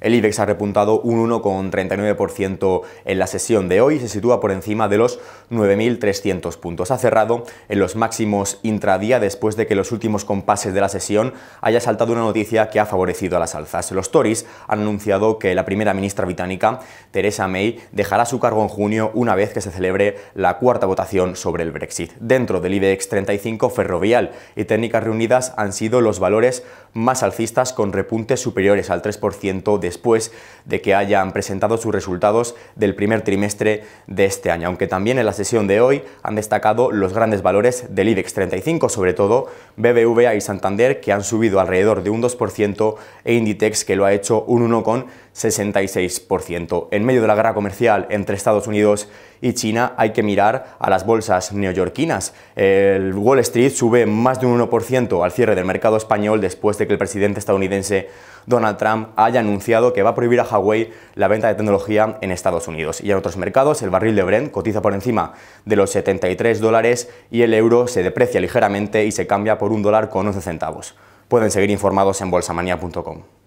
El IBEX ha repuntado un 1,39% en la sesión de hoy y se sitúa por encima de los 9.300 puntos. Ha cerrado en los máximos intradía después de que los últimos compases de la sesión haya saltado una noticia que ha favorecido a las alzas. Los Tories han anunciado que la primera ministra británica, Theresa May, dejará su cargo en junio una vez que se celebre la cuarta votación sobre el Brexit. Dentro del IBEX 35, Ferrovial y Técnicas Reunidas han sido los valores más alcistas con repuntes superiores al 3% de después de que hayan presentado sus resultados del primer trimestre de este año, aunque también en la sesión de hoy han destacado los grandes valores del IBEX 35, sobre todo BBVA y Santander, que han subido alrededor de un 2% e Inditex, que lo ha hecho un 1,66%. En medio de la guerra comercial entre Estados Unidos y China hay que mirar a las bolsas neoyorquinas. El Wall Street sube más de un 1% al cierre del mercado español después de que el presidente estadounidense Donald Trump haya anunciado que va a prohibir a Huawei la venta de tecnología en Estados Unidos. Y en otros mercados, el barril de Brent cotiza por encima de los 73 dólares y el euro se deprecia ligeramente y se cambia por un dólar con 11 centavos. Pueden seguir informados en bolsamania.com.